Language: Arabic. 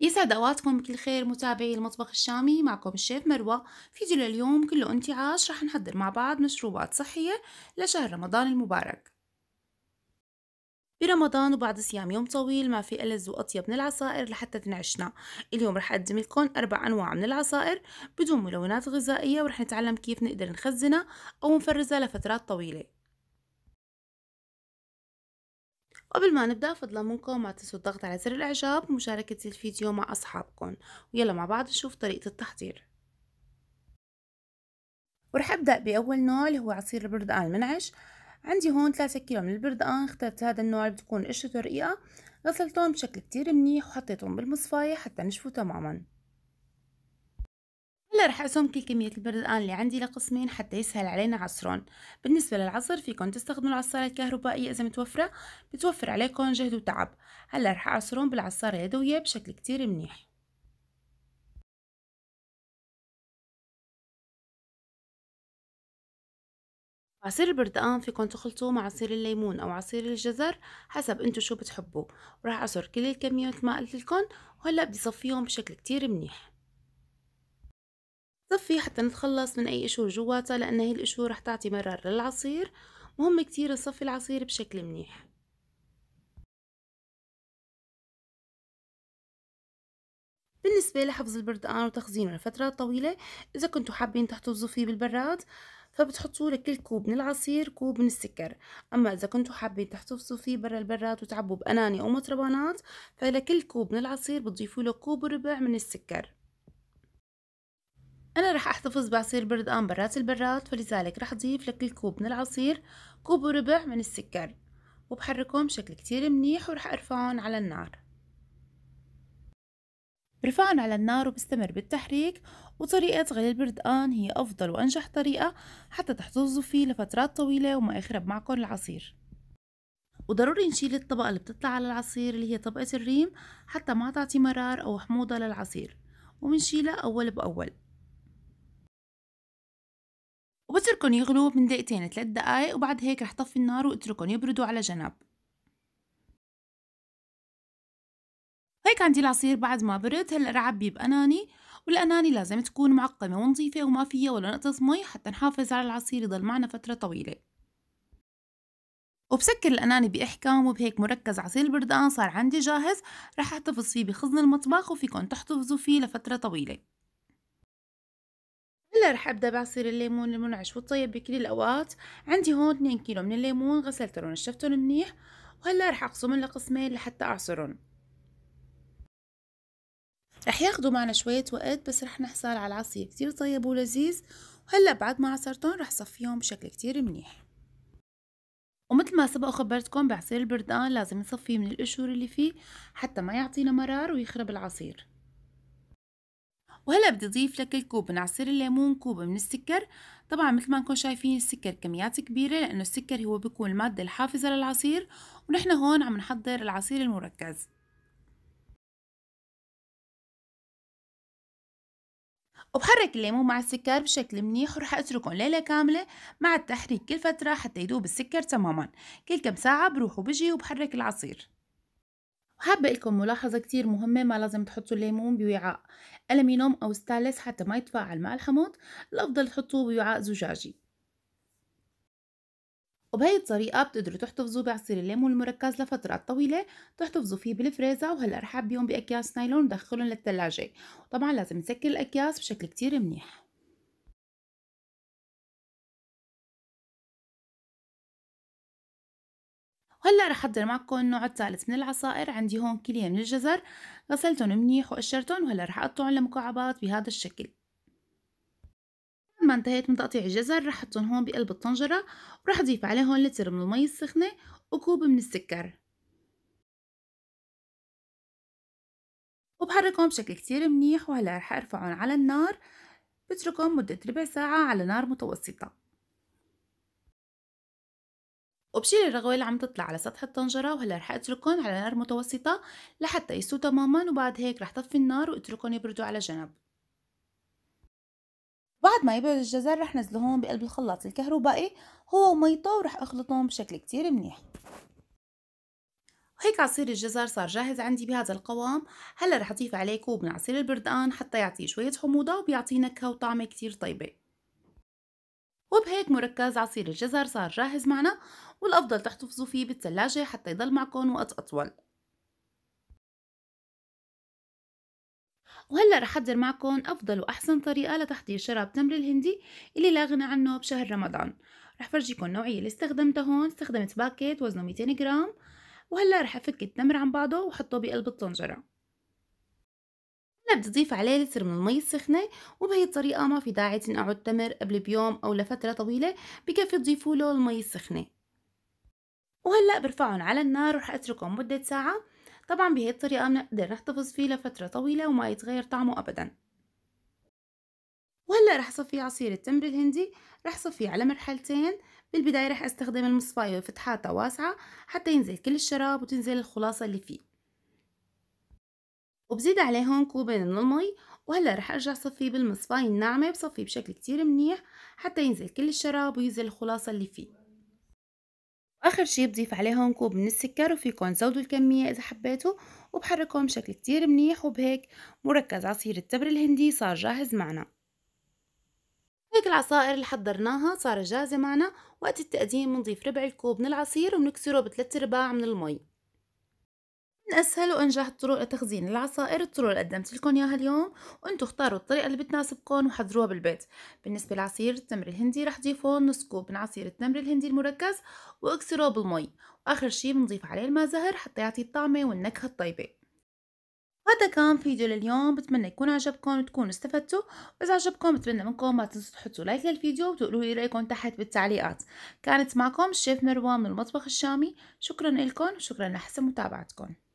يسعد اوقاتكم بكل خير متابعي المطبخ الشامي معكم الشيف مروه فيديو لليوم كله انتعاش رح نحضر مع بعض مشروبات صحيه لشهر رمضان المبارك برمضان وبعد صيام يوم طويل ما في ألذ وأطيب من العصائر لحتى تنعشنا اليوم رح أقدم لكم أربع أنواع من العصائر بدون ملونات غذائية ورح نتعلم كيف نقدر نخزنها أو نفرزها لفترات طويلة قبل ما نبدأ فضلا منكم ما تنسوا الضغط على زر الإعجاب ومشاركة الفيديو مع أصحابكم ويلا مع بعض نشوف طريقة التحضير ورح أبدأ بأول نوع اللي هو عصير البردقان المنعش عندي هون 3 كيلو من البردقان اخترت هذا النوع اللي بتكون قشرته رقيقة غسلتهم بشكل كتير منيح وحطيتهم بالمصفاية حتى نشفوا تماما هلا رح اقسم كل كمية البرد الآن اللي عندي لقسمين حتى يسهل علينا عصرهم بالنسبة للعصر فيكم تستخدموا العصارة الكهربائية إذا متوفرة بتوفر عليكم جهد وتعب هلا رح أعصرهم بالعصارة اليدوية بشكل كتير منيح عصير البرتقان فيكم تخلطوه مع عصير الليمون او عصير الجزر حسب انتو شو بتحبوا وراح اعصر كل الكميات ما قلتلكن وهلا بدي صفيهم بشكل كتير منيح صفي حتى نتخلص من أي قشور جواتها لأن هي القشور رح تعطي مرار للعصير مهم كتير نصفي العصير بشكل منيح بالنسبة لحفظ البردقان وتخزينه لفترات طويلة إذا كنتوا حابين تحتفظوا فيه بالبراد فبتحطوا لكل كوب من العصير كوب من السكر أما إذا كنتوا حابين تحتفظوا فيه برا البراد وتعبوا بأناني أو مطربانات فلكل كوب من العصير بتضيفوا له كوب وربع من السكر أنا رح أحتفظ بعصير برد برات البراد فلذلك رح أضيف لكل كوب من العصير كوب وربع من السكر وبحركهم بشكل كتير منيح ورح أرفعهم على النار برفعهم على النار وبستمر بالتحريك وطريقة غلي البردقان هي أفضل وأنجح طريقة حتى تحتفظوا فيه لفترات طويلة وما يخرب معكم العصير وضروري نشيل الطبقة اللي بتطلع على العصير اللي هي طبقة الريم حتى ما تعطي مرار أو حموضة للعصير ومنشيلها أول بأول وبتركن يغلوا من دقيقتين لثلاث دقايق وبعد هيك رح طفي النار واتركن يبردوا على جنب هيك عندي العصير بعد ما برد هلا رح اعبيه باناني والاناني لازم تكون معقمه ونظيفه وما فيها ولا نقطه مي حتى نحافظ على العصير يضل معنا فتره طويله وبسكر الأناني بإحكام وبهيك مركز عصير البردقان صار عندي جاهز رح احتفظ فيه بخزن المطبخ وفيكن تحتفظوا فيه لفترة طويلة هلا رح ابدا بعصير الليمون المنعش والطيب بكل الاوقات عندي هون 2 كيلو من الليمون غسلتهم ونشفتهم منيح وهلا رح اقسمهم لقسمين لحتى اعصرهم رح ياخدوا معنا شوية وقت بس رح نحصل على العصير كتير طيب ولذيذ وهلا بعد ما عصرتهم رح صفيهم بشكل كتير منيح ومثل ما سبق وخبرتكم بعصير البردقان لازم نصفيه من القشور اللي فيه حتى ما يعطينا مرار ويخرب العصير وهلا بدي اضيف لك الكوب من عصير الليمون كوب من السكر طبعا مثل ما انكم شايفين السكر كميات كبيره لانه السكر هو بيكون الماده الحافظه للعصير ونحن هون عم نحضر العصير المركز وبحرك الليمون مع السكر بشكل منيح ورح اتركهم ليلة كاملة مع التحريك كل فترة حتى يذوب السكر تماما كل كم ساعة بروح وبجي وبحرك العصير وحابة لكم ملاحظة كتير مهمة ما لازم تحطوا الليمون بوعاء ألمينوم أو ستانلس حتى ما يتفاعل مع الحمض الأفضل تحطوه بوعاء زجاجي وبهي الطريقة بتقدروا تحتفظوا بعصير الليمون المركز لفترات طويلة تحتفظوا فيه بالفريزة وهلا رح بيهم بأكياس نايلون ودخلهم للثلاجة وطبعا لازم نسكر الأكياس بشكل كتير منيح وهلا رح احضر معكم النوع الثالث من العصائر عندي هون كليه من الجزر غسلتهم منيح وقشرتهم وهلا رح اقطعهم لمكعبات بهذا الشكل ما انتهيت من تقطيع الجزر رح احطهم هون بقلب الطنجره ورح اضيف عليهم لتر من المي السخنه وكوب من السكر وبحركهم بشكل كتير منيح وهلا رح ارفعهم على النار بتركهم مدة ربع ساعة على نار متوسطة وبشيل الرغوة اللي عم تطلع على سطح الطنجرة وهلا رح اتركهم على نار متوسطة لحتى يستو تماما وبعد هيك رح طفي النار واتركهم يبردوا على جنب بعد ما يبرد الجزر رح نزلهم هون بقلب الخلاط الكهربائي هو وميته ورح اخلطهم بشكل كتير منيح وهيك عصير الجزر صار جاهز عندي بهذا القوام هلا رح اضيف عليه كوب من عصير البردقان حتى يعطيه شوية حموضة وبيعطيه نكهة وطعمة كتير طيبة وبهيك مركز عصير الجزر صار جاهز معنا والأفضل تحتفظوا فيه بالثلاجة حتى يضل معكم وقت أطول وهلا رح أحضر معكم أفضل وأحسن طريقة لتحضير شراب تمر الهندي اللي لا غنى عنه بشهر رمضان رح فرجيكم النوعية اللي استخدمتها هون استخدمت باكيت وزنه 200 جرام وهلا رح أفك التمر عن بعضه وحطه بقلب الطنجرة بتضيف عليه لتر من المي السخنة وبهي الطريقة ما في داعي تنقعوا التمر قبل بيوم أو لفترة طويلة بكفي تضيفوا له المي السخنة وهلأ برفعهم على النار ورح أتركهم مدة ساعة طبعا بهي الطريقة بنقدر نحتفظ فيه لفترة طويلة وما يتغير طعمه أبدا وهلأ رح صفي عصير التمر الهندي رح صفيه على مرحلتين بالبداية رح استخدم المصفاية وفتحاتها واسعة حتى ينزل كل الشراب وتنزل الخلاصة اللي فيه وبزيد عليه هون كوبين من المي وهلا رح ارجع صفيه بالمصفاية الناعمة بصفيه بشكل كتير منيح حتى ينزل كل الشراب وينزل الخلاصة اللي فيه واخر شي بضيف عليهم كوب من السكر وفيكم تزودوا الكمية اذا حبيتوا وبحركهم بشكل كتير منيح وبهيك مركز عصير التبر الهندي صار جاهز معنا هيك العصائر اللي حضرناها صارت جاهزة معنا وقت التقديم بنضيف ربع الكوب من العصير وبنكسره بثلاث ارباع من المي من أسهل وأنجح الطرق لتخزين العصائر الطرق اللي قدمت لكم إياها اليوم وأنتم اختاروا الطريقة اللي بتناسبكم وحضروها بالبيت بالنسبة لعصير التمر الهندي رح ضيفه نص كوب من عصير التمر الهندي المركز واكسروه بالمي وآخر شي بنضيف عليه الماء زهر حتى يعطي الطعمة والنكهة الطيبة هذا كان فيديو لليوم بتمنى يكون عجبكم وتكونوا استفدتوا واذا عجبكم بتمنى منكم ما تنسوا تحطوا لايك للفيديو وتقولوا لي رايكم تحت بالتعليقات كانت معكم الشيف مروان من المطبخ الشامي شكرا لكم وشكرا لحسن متابعتكم